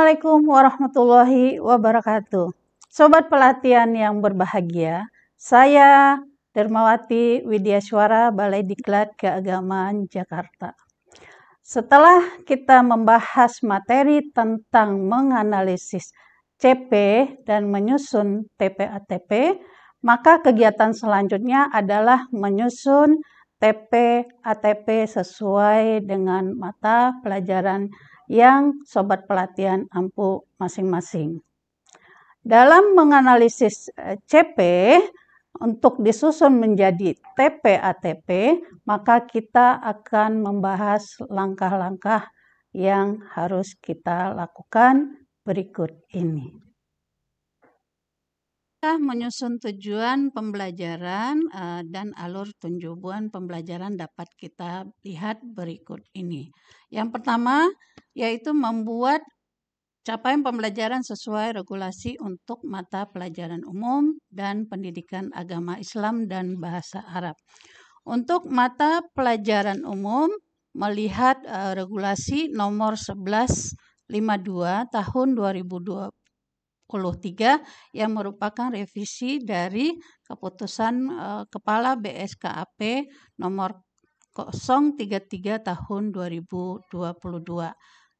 Assalamualaikum warahmatullahi wabarakatuh. Sobat pelatihan yang berbahagia, saya Dermawati Suara Balai Diklat Keagamaan Jakarta. Setelah kita membahas materi tentang menganalisis CP dan menyusun TPATP, maka kegiatan selanjutnya adalah menyusun TPATP sesuai dengan mata pelajaran yang sobat pelatihan ampu masing-masing. Dalam menganalisis eh, CP untuk disusun menjadi TP ATP, maka kita akan membahas langkah-langkah yang harus kita lakukan berikut ini menyusun tujuan pembelajaran uh, dan alur tunjubuan pembelajaran dapat kita lihat berikut ini. Yang pertama yaitu membuat capaian pembelajaran sesuai regulasi untuk mata pelajaran umum dan pendidikan agama Islam dan bahasa Arab. Untuk mata pelajaran umum melihat uh, regulasi nomor 11 52 tahun 2020 yang merupakan revisi dari keputusan eh, Kepala BSKAP nomor 033 tahun 2022.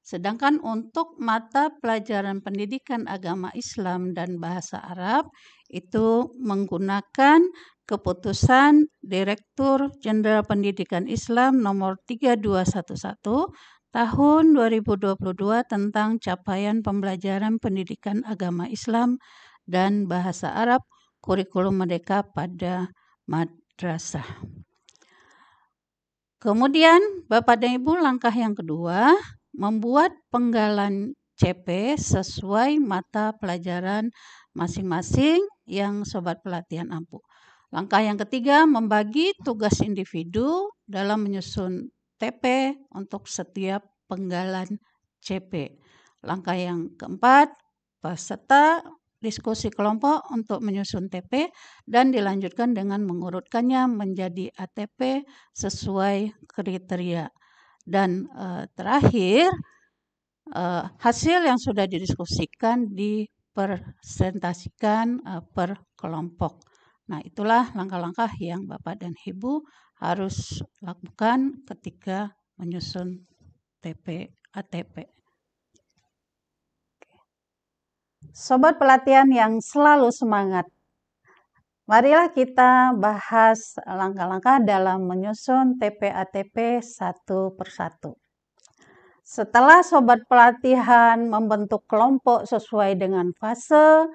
Sedangkan untuk mata pelajaran pendidikan agama Islam dan bahasa Arab itu menggunakan keputusan Direktur Jenderal Pendidikan Islam nomor 3211 tahun 2022 tentang capaian pembelajaran pendidikan agama Islam dan bahasa Arab kurikulum merdeka pada madrasah. Kemudian Bapak dan Ibu langkah yang kedua membuat penggalan CP sesuai mata pelajaran masing-masing yang sobat pelatihan ampuh. Langkah yang ketiga membagi tugas individu dalam menyusun TP untuk setiap penggalan CP. Langkah yang keempat, peserta diskusi kelompok untuk menyusun TP dan dilanjutkan dengan mengurutkannya menjadi ATP sesuai kriteria. Dan e, terakhir, e, hasil yang sudah didiskusikan dipresentasikan e, per kelompok. Nah, itulah langkah-langkah yang Bapak dan Ibu harus lakukan ketika menyusun TP ATP. Sobat pelatihan yang selalu semangat, marilah kita bahas langkah-langkah dalam menyusun TPATP satu persatu. Setelah sobat pelatihan membentuk kelompok sesuai dengan fase,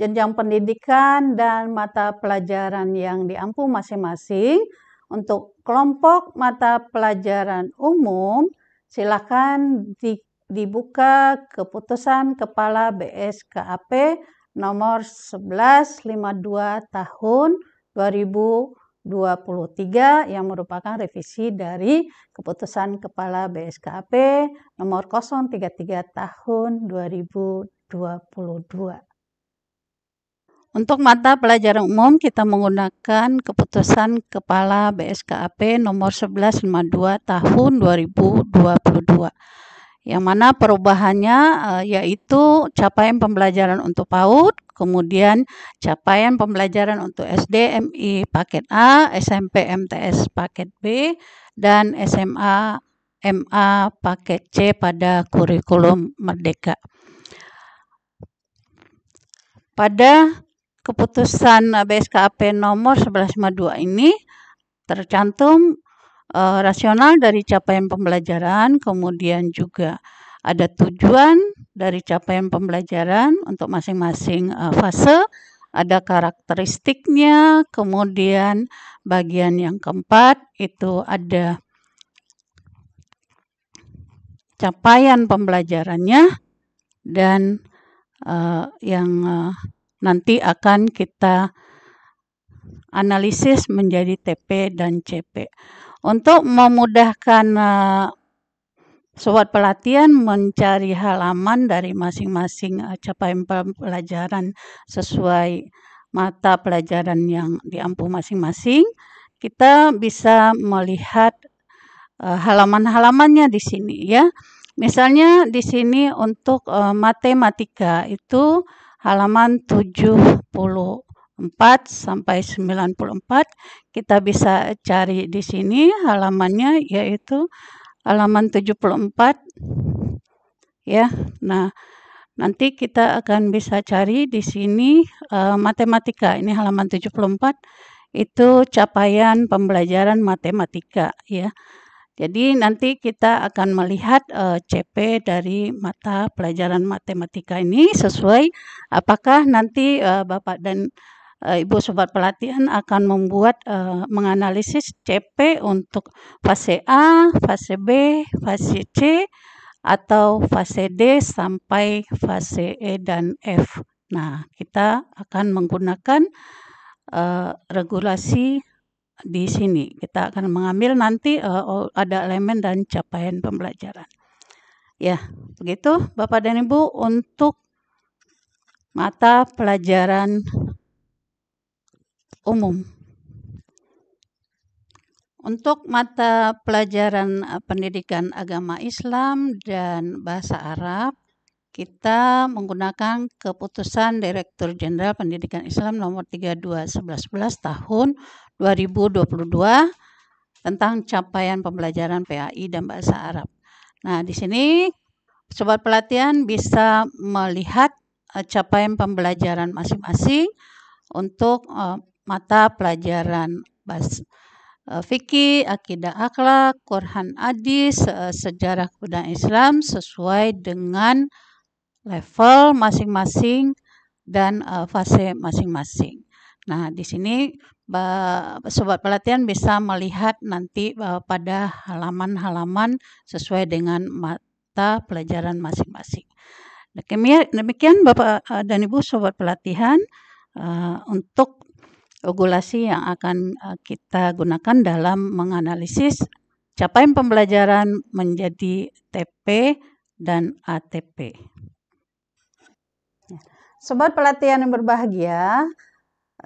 jenjang pendidikan dan mata pelajaran yang diampu masing-masing. Untuk kelompok mata pelajaran umum, silakan di, dibuka keputusan Kepala BSKAP nomor 1152 tahun 2023 yang merupakan revisi dari keputusan Kepala BSKAP nomor 033 tahun 2022. Untuk mata pelajaran umum kita menggunakan keputusan Kepala BSKAP nomor 1152 tahun 2022 yang mana perubahannya eh, yaitu capaian pembelajaran untuk PAUD, kemudian capaian pembelajaran untuk SD MI paket A, SMP MTS paket B, dan SMA MA paket C pada kurikulum Merdeka. Pada keputusan BSKAP nomor 1152 ini tercantum uh, rasional dari capaian pembelajaran, kemudian juga ada tujuan dari capaian pembelajaran untuk masing-masing uh, fase, ada karakteristiknya, kemudian bagian yang keempat itu ada capaian pembelajarannya dan uh, yang uh, nanti akan kita analisis menjadi TP dan CP. Untuk memudahkan uh, Sobat pelatihan mencari halaman dari masing-masing eh, capaian pelajaran sesuai mata pelajaran yang diampu masing-masing. Kita bisa melihat uh, halaman-halamannya di sini ya. Misalnya di sini untuk uh, matematika itu halaman 74 sampai 94 kita bisa cari di sini halamannya yaitu halaman 74 ya. Nah, nanti kita akan bisa cari di sini uh, matematika. Ini halaman 74 itu capaian pembelajaran matematika ya. Jadi nanti kita akan melihat uh, eh, CP dari mata pelajaran matematika ini sesuai apakah nanti uh, Bapak dan eh, Ibu sobat pelatihan akan membuat uh, menganalisis CP untuk fase A, fase B, fase C atau fase D sampai fase E dan F. Nah, kita akan menggunakan uh, regulasi di sini. Kita akan mengambil nanti uh, ada elemen dan capaian pembelajaran. Ya, begitu Bapak dan Ibu untuk mata pelajaran umum. Untuk mata pelajaran eh, pendidikan agama Islam dan bahasa Arab, kita menggunakan keputusan Direktur Jenderal Pendidikan Islam nomor 3211 tahun 2022 tentang capaian pembelajaran PAI dan bahasa Arab. Nah, di sini sobat pelatihan bisa melihat e, capaian pembelajaran masing-masing untuk e, mata pelajaran bahasa e, fikih, akidah akhlak, Quran hadis, sejarah kebudayaan Islam sesuai dengan level masing-masing dan uh, fase masing-masing. Nah, di sini sobat pelatihan bisa melihat nanti uh, pada halaman-halaman sesuai dengan mata pelajaran masing-masing. Demikian Bapak eh, dan Ibu sobat pelatihan uh, untuk regulasi yang akan kita gunakan dalam menganalisis capaian pembelajaran menjadi TP dan ATP. Sobat pelatihan yang berbahagia,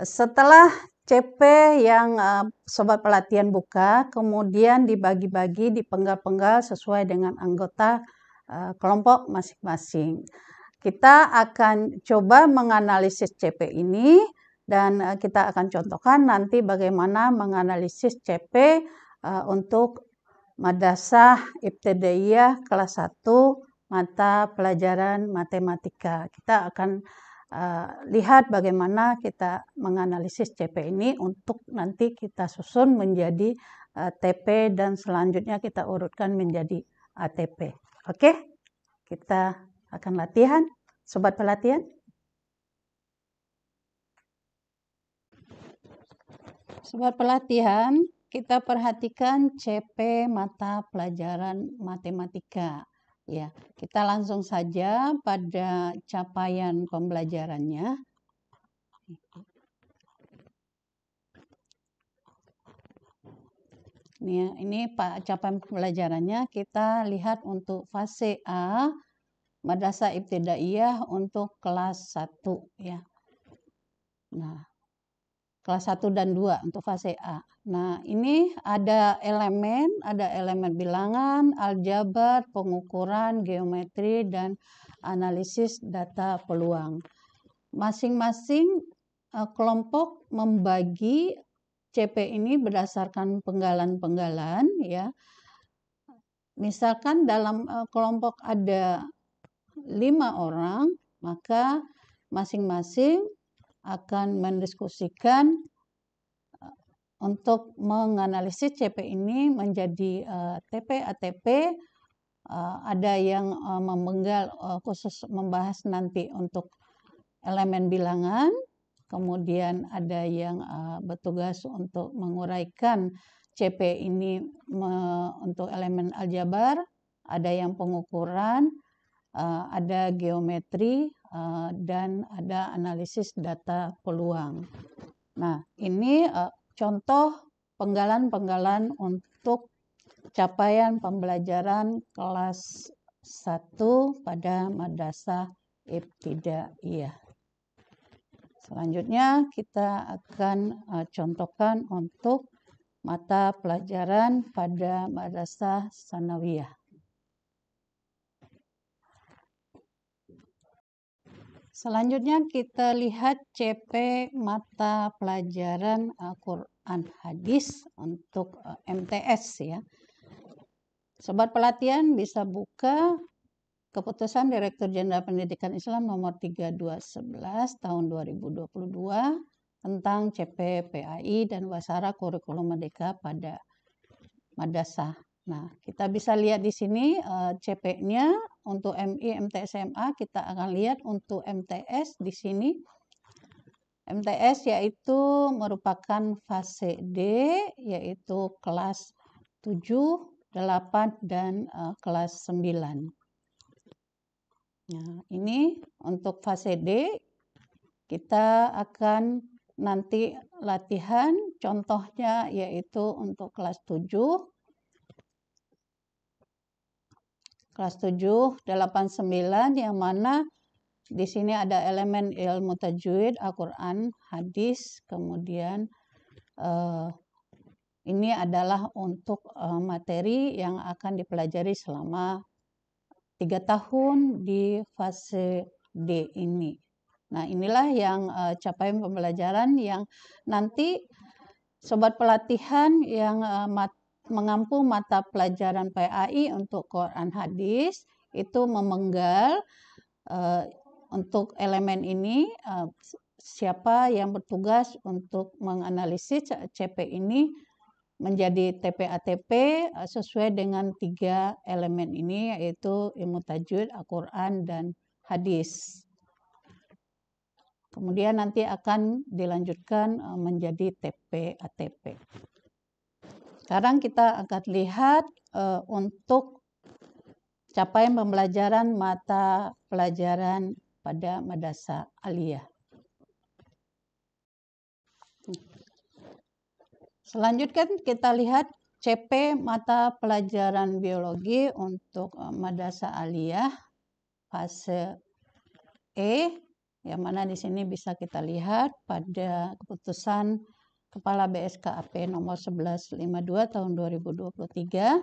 setelah CP yang eh, sobat pelatihan buka, kemudian dibagi-bagi, di penggal penggal sesuai dengan anggota eh, kelompok masing-masing. Kita akan coba menganalisis CP ini dan eh, kita akan contohkan nanti bagaimana menganalisis CP untuk Madrasah Ibtidaiyah kelas 1 mata pelajaran matematika. Kita akan Eh, lihat bagaimana kita menganalisis CP ini untuk nanti kita susun menjadi eh, TP dan selanjutnya kita urutkan menjadi ATP. Oke, kita akan latihan, sobat pelatihan. Sobat pelatihan, kita perhatikan CP mata pelajaran matematika. Ya, kita langsung saja pada capaian pembelajarannya. Ini, ya, ini Pak capaian pembelajarannya kita lihat untuk fase A Madrasah Ibtidaiyah untuk kelas 1 ya. Nah, kelas 1 dan 2 untuk fase A. Nah, ini ada elemen, ada elemen bilangan, aljabar, pengukuran, geometri, dan analisis data peluang. Masing-masing e, kelompok membagi CP ini berdasarkan penggalan-penggalan ya. Misalkan dalam e, kelompok ada lima orang, maka masing-masing akan mendiskusikan untuk menganalisis CP ini menjadi uh, eh, TP ATP uh, eh, ada yang uh, eh, memenggal uh, khusus membahas nanti untuk elemen bilangan kemudian ada yang uh, bertugas untuk menguraikan CP ini me, untuk elemen aljabar ada yang pengukuran uh, ada geometri uh, dan ada analisis data peluang nah ini uh, Contoh penggalan-penggalan untuk capaian pembelajaran kelas 1 pada madrasah ibtidaiyah. Selanjutnya kita akan eh, contohkan untuk mata pelajaran pada madrasah sanawiyah. Selanjutnya kita lihat CP mata pelajaran Al-Quran Hadis untuk eh, MTS ya. Sobat pelatihan bisa buka keputusan Direktur Jenderal Pendidikan Islam nomor 3211 tahun 2022 tentang CP PAI dan Wasara Kurikulum Merdeka pada Madrasah Nah, kita bisa lihat di sini uh, eh, CP-nya untuk MI, MTSMA kita akan lihat untuk MTS di sini. MTS yaitu merupakan fase D, yaitu kelas 7, 8, dan uh, kelas 9. Nah, ini untuk fase D, kita akan nanti latihan, contohnya yaitu untuk kelas 7, kelas 7, 8, 9 yang mana di sini ada elemen ilmu tajwid, Al-Qur'an, hadis, kemudian eh, ini adalah untuk eh, materi yang akan dipelajari selama tiga tahun di fase D ini. Nah, inilah yang uh, capaian pembelajaran yang nanti sobat pelatihan yang uh, mat mengampu mata pelajaran PAI untuk Quran hadis itu memenggal uh, untuk elemen ini uh, siapa yang bertugas untuk menganalisis CP ini menjadi TPATP uh, eh, sesuai dengan tiga elemen ini yaitu ilmu tajwid, Al-Qur'an dan hadis. Kemudian nanti akan dilanjutkan menjadi TPATP. Sekarang kita akan lihat uh, untuk capaian pembelajaran mata pelajaran pada madrasah aliyah. Selanjutnya kita lihat CP mata pelajaran biologi untuk eh, madrasah aliyah fase E yang mana di sini bisa kita lihat pada keputusan Kepala BSKAP nomor 1152 tahun 2023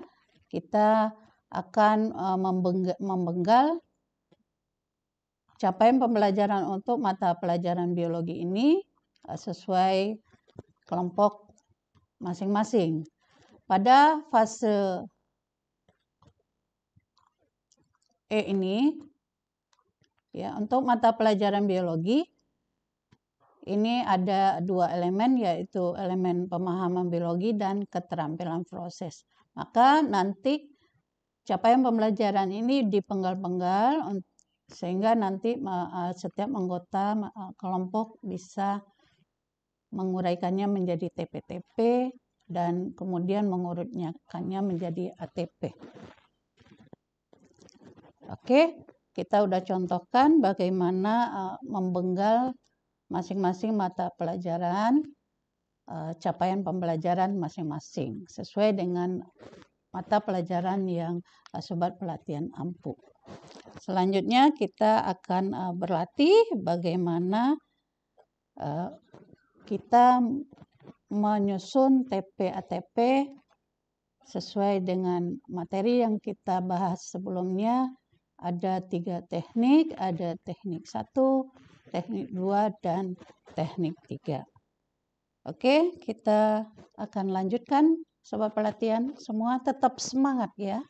kita akan eh, membenggal capaian pembelajaran untuk mata pelajaran biologi ini eh, sesuai kelompok masing-masing. Pada fase E ini ya untuk mata pelajaran biologi ini ada dua elemen yaitu elemen pemahaman biologi dan keterampilan proses. Maka nanti capaian pembelajaran ini dipenggal-penggal sehingga nanti setiap anggota kelompok bisa menguraikannya menjadi TPTP dan kemudian mengurutkannya menjadi ATP. Oke, kita udah contohkan bagaimana e, membenggal masing-masing mata pelajaran eh, capaian pembelajaran masing-masing sesuai dengan mata pelajaran yang eh, sobat pelatihan ampuh. Selanjutnya kita akan eh, berlatih bagaimana kita menyusun TP-ATP sesuai dengan materi yang kita bahas sebelumnya. Ada tiga teknik, ada teknik satu, teknik 2 dan teknik 3. Oke, kita akan lanjutkan sobat pelatihan semua tetap semangat ya.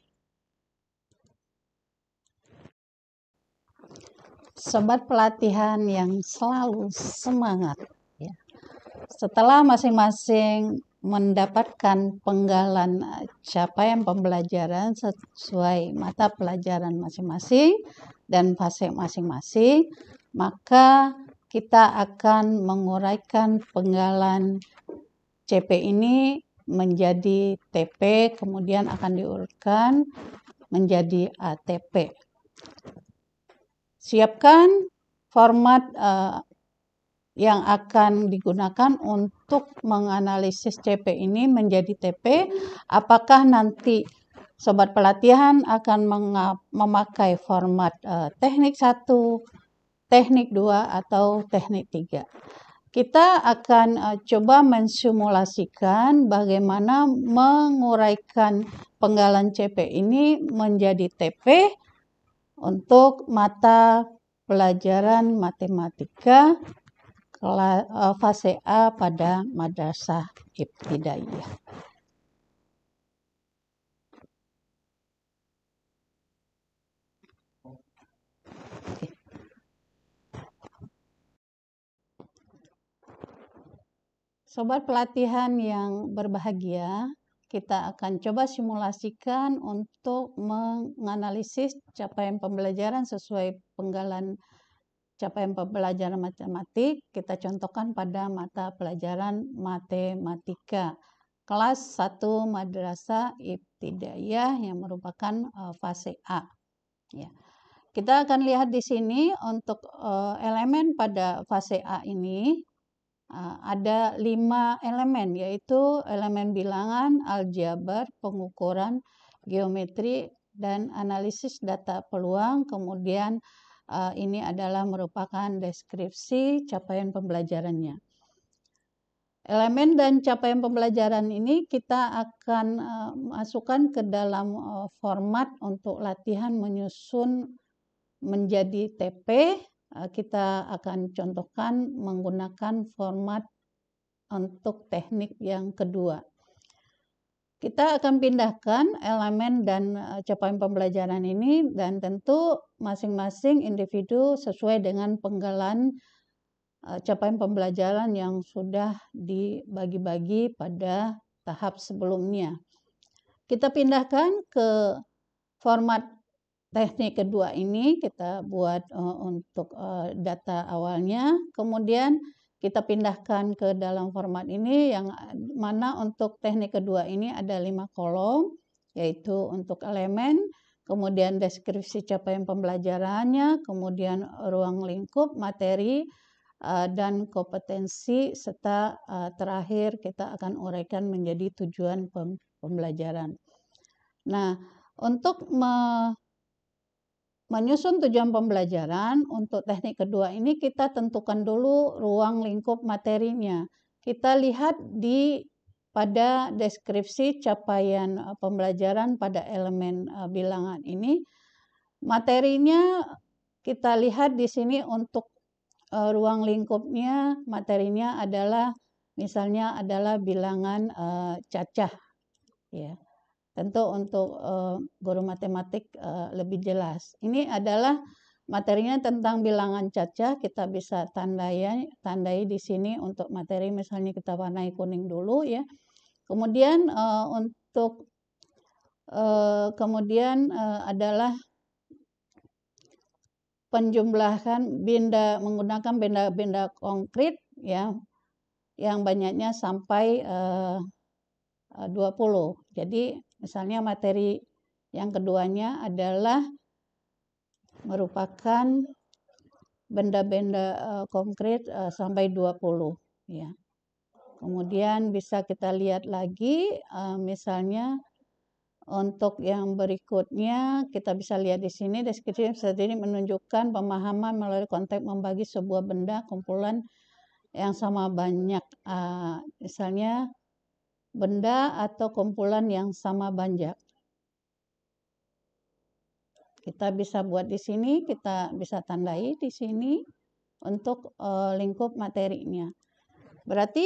Sobat pelatihan yang selalu semangat ya. Setelah masing-masing mendapatkan penggalan capaian pembelajaran sesuai mata pelajaran masing-masing dan fase masing-masing, maka kita akan menguraikan penggalan CP ini menjadi TP, kemudian akan diurutkan menjadi ATP. Siapkan format uh, yang akan digunakan untuk menganalisis CP ini menjadi TP. Apakah nanti sobat pelatihan akan memakai format uh, teknik 1, teknik dua atau teknik tiga, Kita akan uh, coba mensimulasikan bagaimana menguraikan penggalan CP ini menjadi TP untuk mata pelajaran matematika eh, fase A pada madrasah ibtidaiyah. Sobat pelatihan yang berbahagia, kita akan coba simulasikan untuk menganalisis capaian pembelajaran sesuai penggalan capaian pembelajaran matematik. Kita contohkan pada mata pelajaran matematika. Kelas 1 Madrasah Ibtidaiyah yang merupakan eh, fase A. Ya. Kita akan lihat di sini untuk eh, elemen pada fase A ini Eh, ada lima elemen yaitu elemen bilangan, aljabar, pengukuran, geometri dan analisis data peluang. Kemudian eh, ini adalah merupakan deskripsi capaian pembelajarannya. Elemen dan capaian pembelajaran ini kita akan eh, masukkan ke dalam format untuk latihan menyusun menjadi TP Eh, kita akan contohkan menggunakan format untuk teknik yang kedua. Kita akan pindahkan elemen dan eh, capaian pembelajaran ini dan tentu masing-masing individu sesuai dengan penggalan eh, capaian pembelajaran yang sudah dibagi-bagi pada tahap sebelumnya. Kita pindahkan ke format teknik kedua ini kita buat uh, untuk uh, data awalnya, kemudian kita pindahkan ke dalam format ini yang eh, mana untuk teknik kedua ini ada lima kolom yaitu untuk elemen, kemudian deskripsi capaian pembelajarannya, kemudian ruang lingkup, materi, dan kompetensi, serta terakhir kita akan uraikan menjadi tujuan pembelajaran. Nah, untuk Menyusun tujuan pembelajaran untuk teknik kedua ini kita tentukan dulu ruang lingkup materinya. Kita lihat di pada deskripsi capaian e, pembelajaran pada elemen e, bilangan ini. Materinya kita lihat di sini untuk e, ruang lingkupnya materinya adalah misalnya adalah bilangan cacah ya. Tentu untuk uh, guru matematik uh, lebih jelas. Ini adalah materinya tentang bilangan cacah, kita bisa tandai tandai di sini untuk materi misalnya kita warnai kuning dulu ya. Kemudian uh, untuk uh, kemudian uh, adalah penjumlahan benda menggunakan benda-benda konkret ya yang banyaknya sampai uh, 20. Jadi Misalnya materi yang keduanya adalah merupakan benda-benda eh, konkret uh, sampai 20 ya. Kemudian bisa kita lihat lagi eh, misalnya untuk yang berikutnya kita bisa lihat di sini deskripsi saat ini menunjukkan pemahaman melalui konteks membagi sebuah benda kumpulan yang sama banyak ah, misalnya benda atau kumpulan yang sama banyak. Kita bisa buat di sini, kita bisa tandai di sini untuk eh, lingkup materinya. Berarti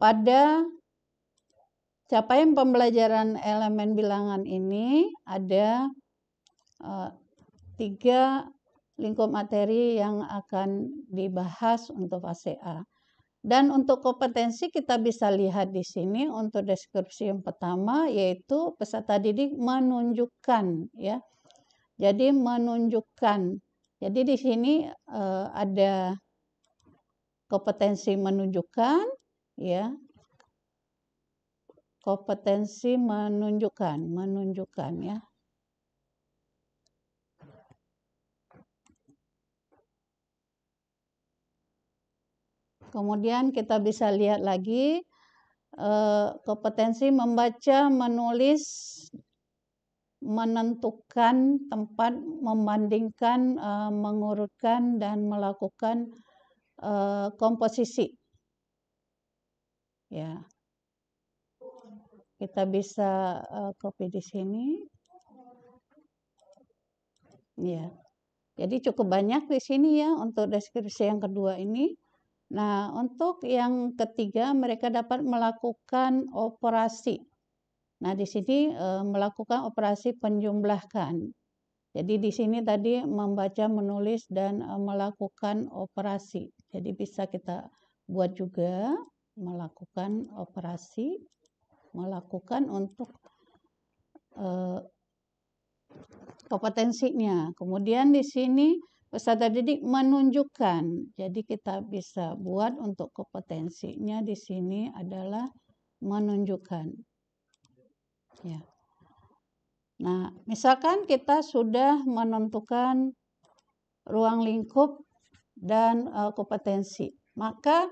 pada capaian pembelajaran elemen bilangan ini ada eh, tiga lingkup materi yang akan dibahas untuk fase dan untuk kompetensi kita bisa lihat di sini untuk deskripsi yang pertama yaitu peserta didik menunjukkan ya. Jadi menunjukkan. Jadi di sini uh, ada kompetensi menunjukkan ya. Kompetensi menunjukkan, menunjukkan ya. Kemudian kita bisa lihat lagi eh, kompetensi membaca, menulis, menentukan tempat, membandingkan, eh, mengurutkan dan melakukan eh, komposisi. Ya. Kita bisa copy di sini. Ya. Jadi cukup banyak di sini ya untuk deskripsi yang kedua ini. Nah, untuk yang ketiga mereka dapat melakukan operasi. Nah, di sini e, melakukan operasi penjumlahkan. Jadi di sini tadi membaca, menulis dan e, melakukan operasi. Jadi bisa kita buat juga melakukan operasi, melakukan untuk e, kompetensinya. Kemudian di sini Peserta didik menunjukkan. Jadi kita bisa buat untuk kompetensinya di sini adalah menunjukkan. Ya. Nah, misalkan kita sudah menentukan ruang lingkup dan uh, kompetensi. Maka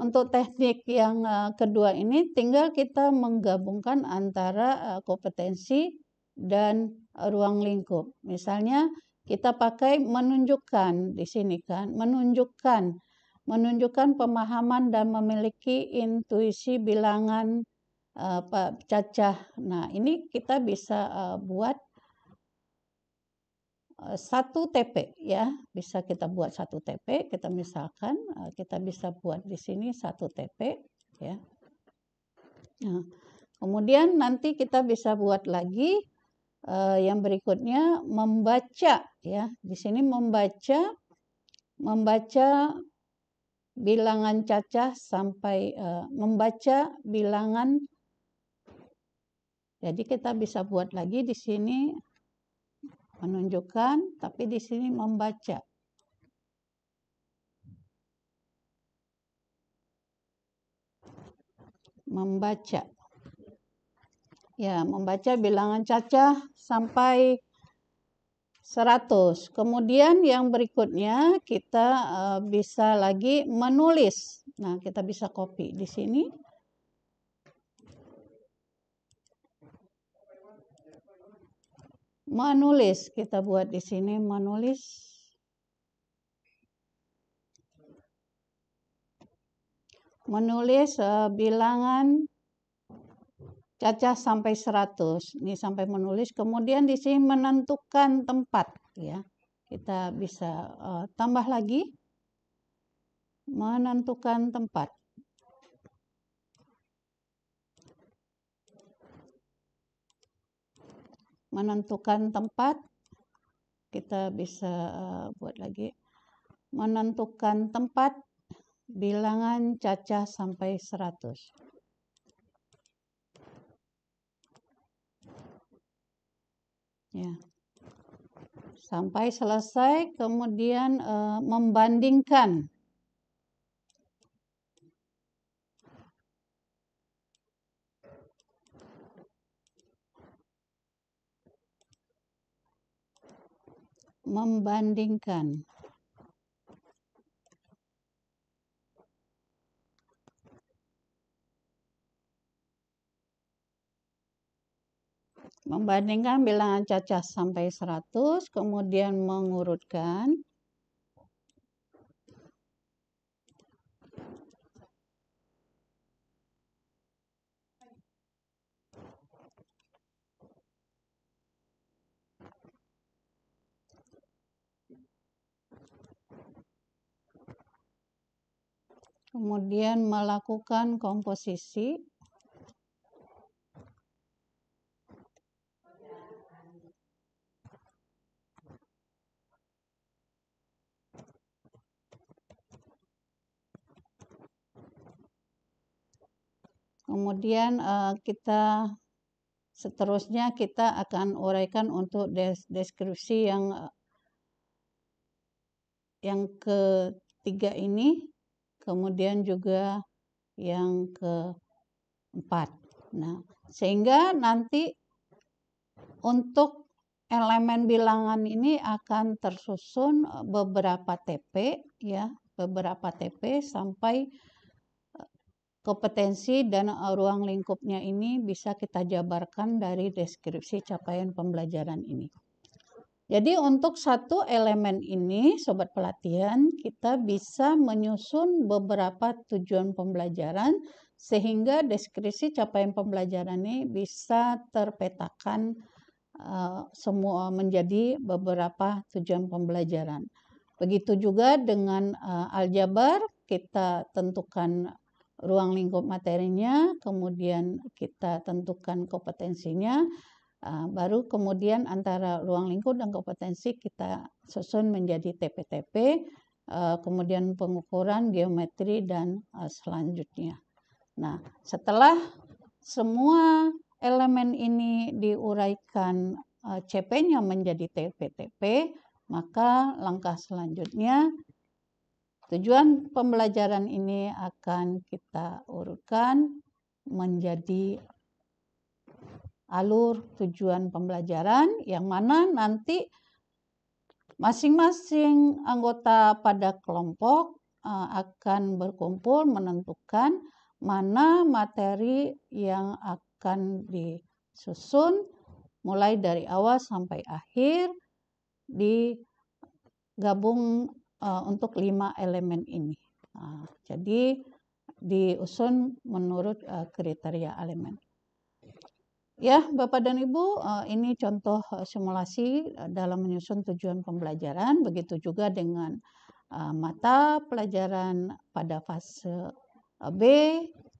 untuk teknik yang uh, kedua ini tinggal kita menggabungkan antara uh, kompetensi dan uh, ruang lingkup. Misalnya kita pakai menunjukkan di sini kan, menunjukkan menunjukkan pemahaman dan memiliki intuisi bilangan uh, cacah. Nah, ini kita bisa uh, buat eh, satu TP ya bisa kita buat satu TP kita misalkan kita bisa buat di sini satu TP ya nah, kemudian nanti kita bisa buat lagi uh, yang berikutnya membaca ya di sini membaca membaca bilangan cacah sampai uh, membaca bilangan jadi kita bisa buat lagi di sini menunjukkan tapi di sini membaca membaca ya membaca bilangan cacah sampai 100. Kemudian yang berikutnya kita eh, bisa lagi menulis. Nah, kita bisa copy di sini. Menulis, kita buat di sini menulis. Menulis uh, bilangan Caca sampai 100 ini sampai menulis kemudian di sini menentukan tempat ya kita bisa uh, tambah lagi menentukan tempat menentukan tempat kita bisa uh, buat lagi menentukan tempat bilangan cacah sampai 100 ya sampai selesai kemudian e, membandingkan membandingkan Membandingkan bilangan cacah sampai 100, kemudian mengurutkan. kemudian melakukan komposisi Kemudian uh, kita seterusnya kita akan uraikan untuk des deskripsi yang yang ketiga ini, kemudian juga yang keempat. Nah, sehingga nanti untuk elemen bilangan ini akan tersusun beberapa TP ya, beberapa TP sampai Kompetensi dan eh, ruang lingkupnya ini bisa kita jabarkan dari deskripsi capaian pembelajaran ini. Jadi untuk satu elemen ini, sobat pelatihan, kita bisa menyusun beberapa tujuan pembelajaran sehingga deskripsi capaian pembelajaran ini bisa terpetakan eh, semua menjadi beberapa tujuan pembelajaran. Begitu juga dengan eh, aljabar, kita tentukan ruang lingkup materinya, kemudian kita tentukan kompetensinya, eh, baru kemudian antara ruang lingkup dan kompetensi kita susun menjadi TPTP, eh, kemudian pengukuran geometri dan eh, selanjutnya. Nah, setelah semua elemen ini diuraikan CP-nya menjadi TPTP, maka langkah selanjutnya Tujuan pembelajaran ini akan kita urutkan menjadi alur tujuan pembelajaran yang mana nanti masing-masing anggota pada kelompok eh, akan berkumpul menentukan mana materi yang akan disusun mulai dari awal sampai akhir digabung uh, untuk lima elemen ini. Uh, jadi diusun menurut uh, kriteria elemen. Ya, Bapak dan Ibu, eh, ini contoh simulasi dalam menyusun tujuan pembelajaran. Begitu juga dengan mata pelajaran pada fase B,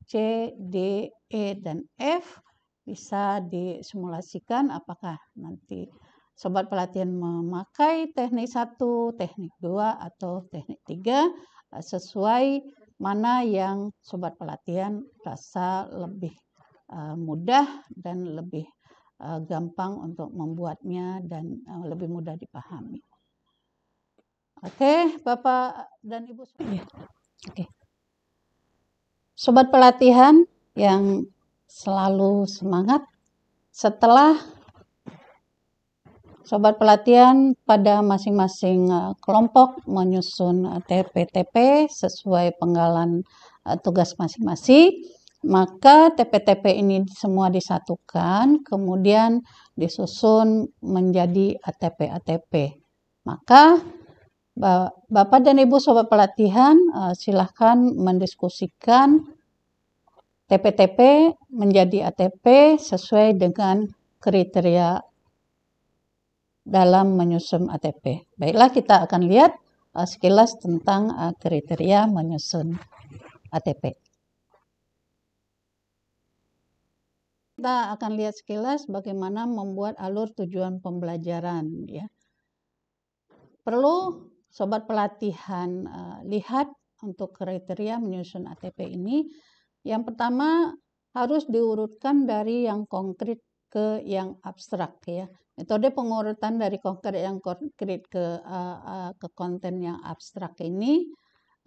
C, D, E, dan F bisa disimulasikan apakah nanti sobat pelatihan memakai teknik satu, teknik dua atau teknik tiga eh, sesuai mana yang sobat pelatihan rasa lebih eh, mudah dan lebih eh, gampang untuk membuatnya dan lebih mudah dipahami. Oke, Bapak dan Ibu. Ya. Oke. Sobat pelatihan yang selalu semangat setelah Sobat pelatihan pada masing-masing e, kelompok menyusun e, TPTP sesuai penggalan e, tugas masing-masing. Maka TPTP ini semua disatukan, kemudian disusun menjadi ATP-ATP. Maka Bapak dan Ibu Sobat Pelatihan silahkan mendiskusikan TPTP menjadi ATP sesuai dengan kriteria dalam menyusun ATP. Baiklah, kita akan lihat uh, sekilas tentang uh, kriteria menyusun ATP. Kita akan lihat sekilas bagaimana membuat alur tujuan pembelajaran ya. Perlu sobat pelatihan uh, lihat untuk kriteria menyusun ATP ini. Yang pertama harus diurutkan dari yang konkret ke yang abstrak ya. Metode pengurutan dari konkret yang konkret ke uh, uh, ke konten yang abstrak ini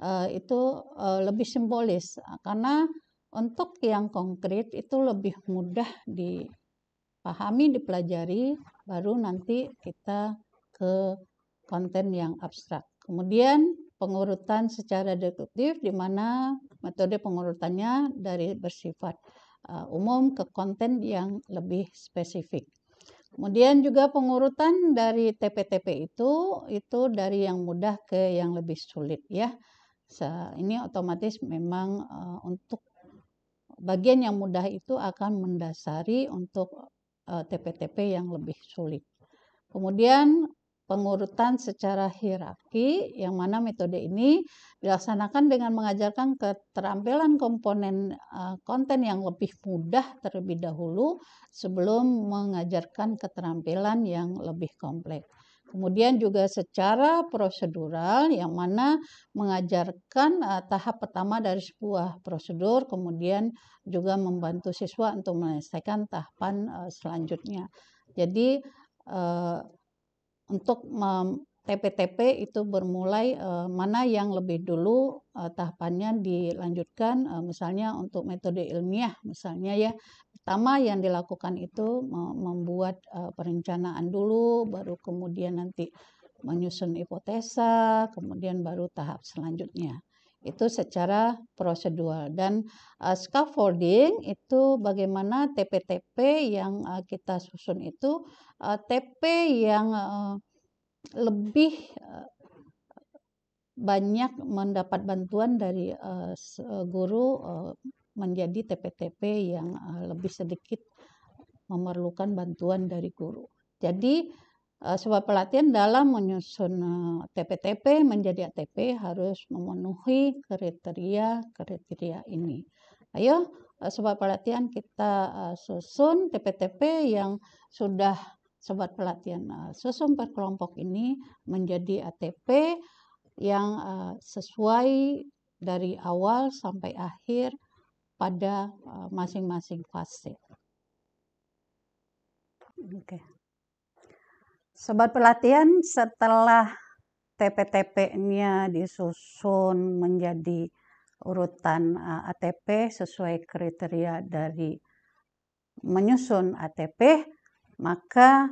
uh, itu uh, lebih simbolis karena untuk yang konkret itu lebih mudah dipahami, dipelajari, baru nanti kita ke konten yang abstrak. Kemudian pengurutan secara deduktif di mana metode pengurutannya dari bersifat umum ke konten yang lebih spesifik. Kemudian juga pengurutan dari TPTP itu itu dari yang mudah ke yang lebih sulit ya. Ini otomatis memang uh, untuk bagian yang mudah itu akan mendasari untuk eh, TPTP yang lebih sulit. Kemudian pengurutan secara hierarki yang mana metode ini dilaksanakan dengan mengajarkan keterampilan komponen eh, konten yang lebih mudah terlebih dahulu sebelum mengajarkan keterampilan yang lebih kompleks. Kemudian juga secara prosedural yang mana mengajarkan eh, tahap pertama dari sebuah prosedur kemudian juga membantu siswa untuk menyelesaikan tahapan eh, selanjutnya. Jadi untuk TPTP itu bermulai eh, mana yang lebih dulu eh, tahapannya dilanjutkan eh, misalnya untuk metode ilmiah misalnya ya pertama yang dilakukan itu membuat perencanaan dulu baru kemudian nanti menyusun hipotesa kemudian baru tahap selanjutnya itu secara prosedural dan uh, scaffolding itu bagaimana TP-TP yang uh, kita susun itu uh, eh, TP yang uh, lebih uh, banyak mendapat bantuan dari uh, guru uh, menjadi TP-TP yang uh, lebih sedikit memerlukan bantuan dari guru. Jadi Eh, sebab pelatihan dalam menyusun eh, TPTP menjadi ATP harus memenuhi kriteria-kriteria ini. Ayo, eh, sebab pelatihan kita susun TPTP yang sudah sebab pelatihan susun per kelompok ini menjadi ATP yang sesuai dari awal sampai akhir pada masing-masing fase. Oke. Okay. Sobat pelatihan setelah TPTP-nya disusun menjadi urutan eh, ATP sesuai kriteria dari menyusun ATP, maka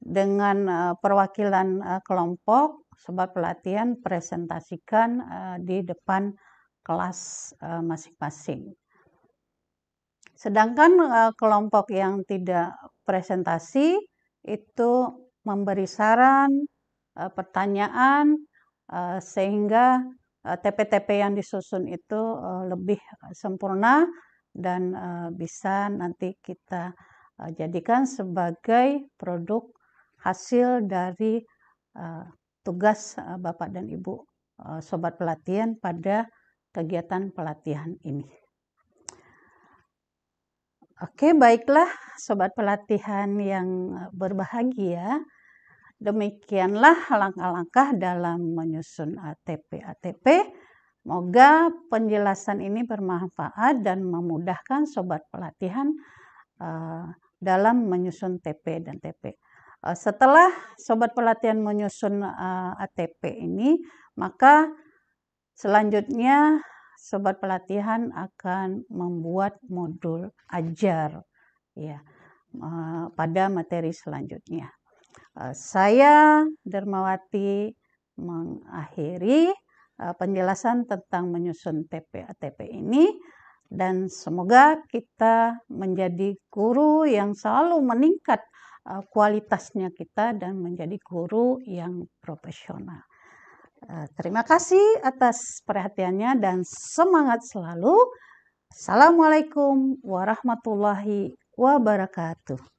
dengan eh, perwakilan eh, kelompok, sobat pelatihan presentasikan di depan kelas masing-masing. Sedangkan kelompok yang tidak presentasi itu memberi saran, eh, pertanyaan, eh, sehingga eh, TPTP yang disusun itu lebih sempurna dan bisa nanti kita jadikan sebagai produk hasil dari tugas Bapak dan Ibu sobat pelatihan pada kegiatan pelatihan ini. Oke, baiklah sobat pelatihan yang berbahagia. Demikianlah langkah-langkah dalam menyusun ATP-ATP. Moga penjelasan ini bermanfaat dan memudahkan sobat pelatihan eh, dalam menyusun TP dan TP. Eh, setelah sobat pelatihan menyusun eh, ATP ini, maka selanjutnya sobat pelatihan akan membuat modul ajar ya pada materi selanjutnya. Eh, saya Dermawati mengakhiri eh, penjelasan tentang menyusun TP ATP ini dan semoga kita menjadi guru yang selalu meningkat eh, kualitasnya kita dan menjadi guru yang profesional. Terima kasih atas perhatiannya dan semangat selalu. Assalamualaikum warahmatullahi wabarakatuh.